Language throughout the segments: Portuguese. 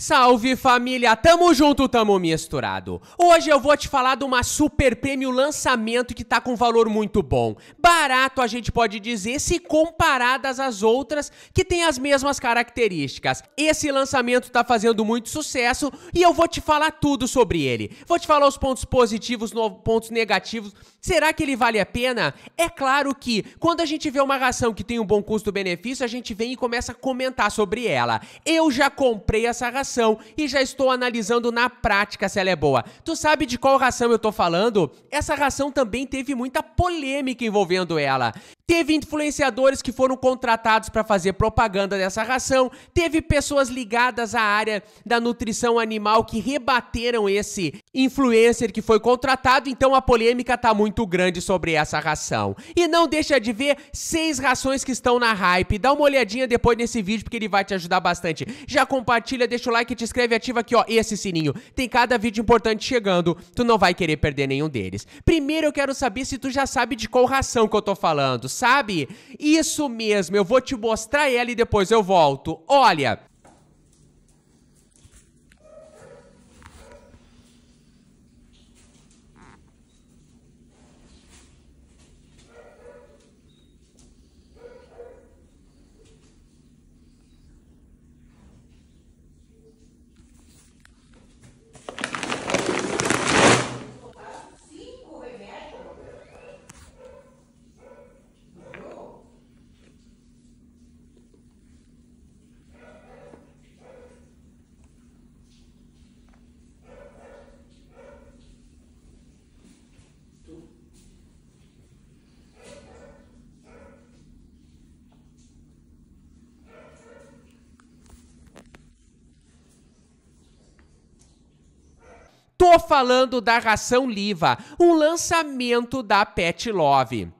Salve família, tamo junto, tamo misturado. Hoje eu vou te falar de uma super prêmio lançamento que tá com valor muito bom. Barato a gente pode dizer se comparadas às outras que tem as mesmas características. Esse lançamento tá fazendo muito sucesso e eu vou te falar tudo sobre ele. Vou te falar os pontos positivos, pontos negativos. Será que ele vale a pena? É claro que quando a gente vê uma ração que tem um bom custo-benefício, a gente vem e começa a comentar sobre ela. Eu já comprei essa ração ração e já estou analisando na prática se ela é boa. Tu sabe de qual ração eu tô falando? Essa ração também teve muita polêmica envolvendo ela. Teve influenciadores que foram contratados para fazer propaganda dessa ração, teve pessoas ligadas à área da nutrição animal que rebateram esse influencer que foi contratado, então a polêmica está muito grande sobre essa ração. E não deixa de ver seis rações que estão na hype. Dá uma olhadinha depois nesse vídeo porque ele vai te ajudar bastante. Já compartilha, deixa o like, te inscreve, ativa aqui, ó, esse sininho. Tem cada vídeo importante chegando, tu não vai querer perder nenhum deles. Primeiro eu quero saber se tu já sabe de qual ração que eu tô falando sabe? Isso mesmo, eu vou te mostrar ela e depois eu volto. Olha, Tô falando da ração Liva, um lançamento da Pet Love.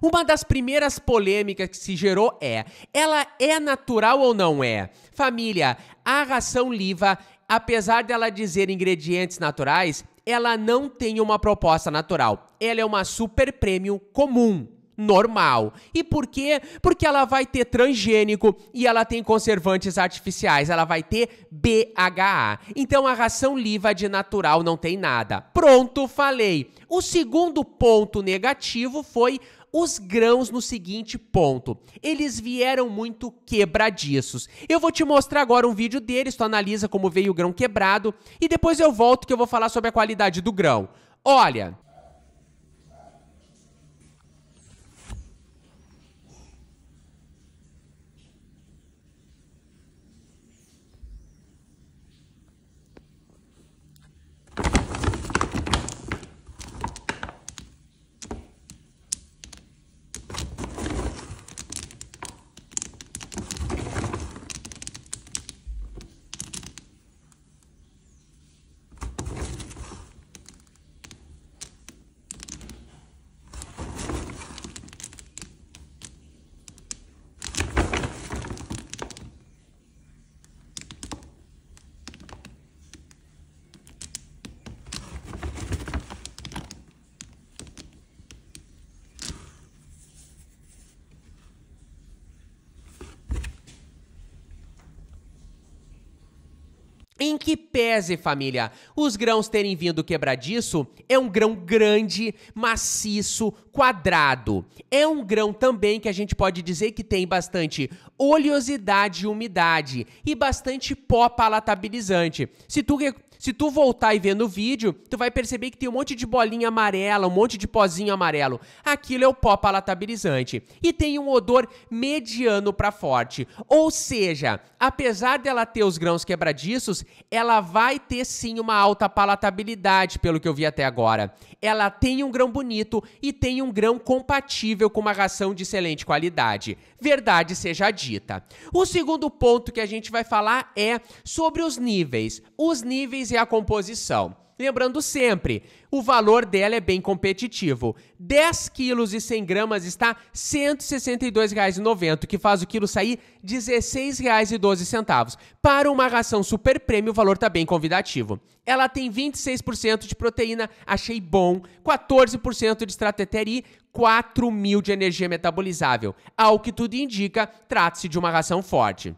Uma das primeiras polêmicas que se gerou é: ela é natural ou não é? Família, a ração Liva, apesar dela dizer ingredientes naturais, ela não tem uma proposta natural. Ela é uma super prêmio comum, normal. E por quê? Porque ela vai ter transgênico e ela tem conservantes artificiais, ela vai ter BHA. Então a ração liva de natural não tem nada. Pronto, falei. O segundo ponto negativo foi os grãos no seguinte ponto. Eles vieram muito quebradiços. Eu vou te mostrar agora um vídeo deles, tu analisa como veio o grão quebrado e depois eu volto que eu vou falar sobre a qualidade do grão. Olha, Em que pese, família, os grãos terem vindo quebradiço, é um grão grande, maciço, quadrado. É um grão também que a gente pode dizer que tem bastante oleosidade e umidade e bastante pó palatabilizante. Se tu se tu voltar e ver no vídeo, tu vai perceber que tem um monte de bolinha amarela, um monte de pozinho amarelo. Aquilo é o pó palatabilizante. E tem um odor mediano para forte. Ou seja, apesar dela ter os grãos quebradiços, ela vai ter sim uma alta palatabilidade, pelo que eu vi até agora. Ela tem um grão bonito e tem um grão compatível com uma ração de excelente qualidade. Verdade seja dita. O segundo ponto que a gente vai falar é sobre os níveis, os níveis e a composição. Lembrando sempre, o valor dela é bem competitivo. 10 quilos e 100 gramas está R$ 162,90, que faz o quilo sair R$ 16,12. Para uma ração super prêmio, o valor está bem convidativo. Ela tem 26% de proteína, achei bom, 14% de estrateteri, 4 mil de energia metabolizável. Ao que tudo indica, trata-se de uma ração forte.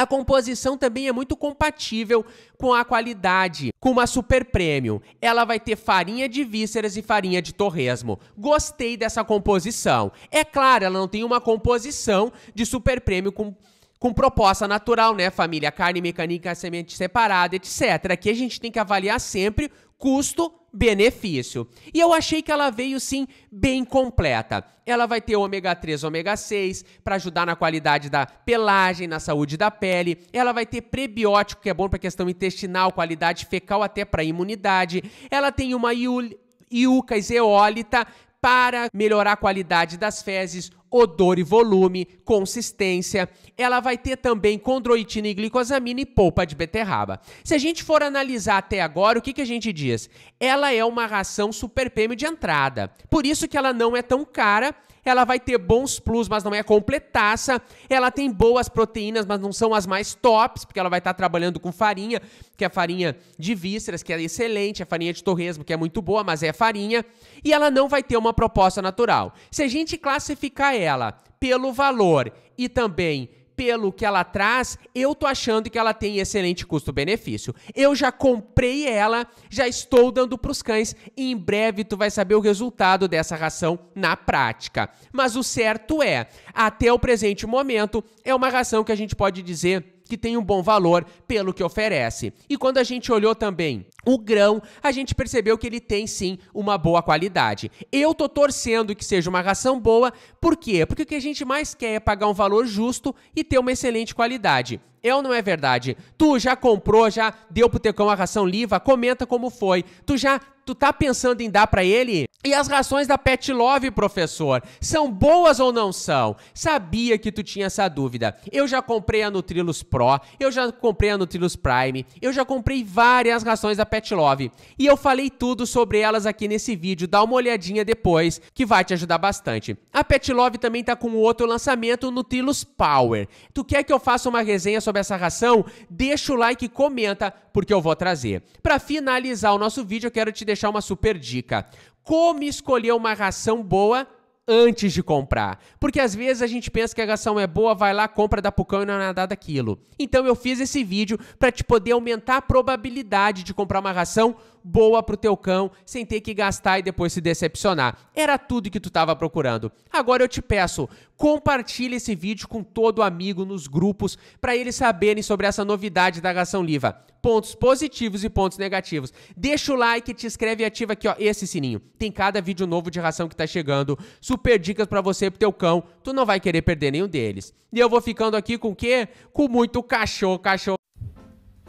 A composição também é muito compatível com a qualidade, com uma super premium. Ela vai ter farinha de vísceras e farinha de torresmo. Gostei dessa composição. É claro, ela não tem uma composição de super premium com com proposta natural, né, família? Carne mecânica, semente separada, etc. Aqui a gente tem que avaliar sempre custo benefício. E eu achei que ela veio sim bem completa. Ela vai ter ômega 3, ômega 6 para ajudar na qualidade da pelagem, na saúde da pele. Ela vai ter prebiótico que é bom para questão intestinal, qualidade fecal até para imunidade. Ela tem uma iul... Iuca zeólita para melhorar a qualidade das fezes, odor e volume, consistência. Ela vai ter também condroitina e glicosamina e polpa de beterraba. Se a gente for analisar até agora, o que, que a gente diz? Ela é uma ração super prêmio de entrada. Por isso que ela não é tão cara ela vai ter bons plus, mas não é completaça. Ela tem boas proteínas, mas não são as mais tops, porque ela vai estar tá trabalhando com farinha, que é farinha de vísceras, que é excelente, a farinha de torresmo, que é muito boa, mas é farinha. E ela não vai ter uma proposta natural. Se a gente classificar ela pelo valor e também pelo que ela traz, eu tô achando que ela tem excelente custo-benefício. Eu já comprei ela, já estou dando para os cães e em breve tu vai saber o resultado dessa ração na prática. Mas o certo é, até o presente momento, é uma ração que a gente pode dizer que tem um bom valor pelo que oferece. E quando a gente olhou também o grão, a gente percebeu que ele tem sim uma boa qualidade. Eu tô torcendo que seja uma ração boa, por quê? Porque o que a gente mais quer é pagar um valor justo e ter uma excelente qualidade. Eu não é verdade. Tu já comprou, já deu pro teu cão a ração liva? Comenta como foi. Tu já tu tá pensando em dar para ele? E as rações da Pet Love, professor, são boas ou não são? Sabia que tu tinha essa dúvida. Eu já comprei a Nutrilus Pro, eu já comprei a Nutrilus Prime, eu já comprei várias rações da Pet Love. E eu falei tudo sobre elas aqui nesse vídeo, dá uma olhadinha depois que vai te ajudar bastante. A Pet Love também tá com outro lançamento, o Nutrilus Power. Tu quer que eu faça uma resenha sobre sobre essa ração, deixa o like e comenta, porque eu vou trazer. Para finalizar o nosso vídeo, eu quero te deixar uma super dica. Como escolher uma ração boa antes de comprar. Porque às vezes a gente pensa que a ração é boa, vai lá, compra da Pucão e não é nada daquilo. Então eu fiz esse vídeo para te poder aumentar a probabilidade de comprar uma ração boa pro teu cão, sem ter que gastar e depois se decepcionar. Era tudo que tu estava procurando. Agora eu te peço, compartilhe esse vídeo com todo amigo nos grupos para eles saberem sobre essa novidade da Gação Liva. Pontos positivos e pontos negativos. Deixa o like, te inscreve e ativa aqui ó esse sininho. Tem cada vídeo novo de ração que tá chegando, super dicas para você e pro teu cão. Tu não vai querer perder nenhum deles. E eu vou ficando aqui com o quê? Com muito cachorro, cachorro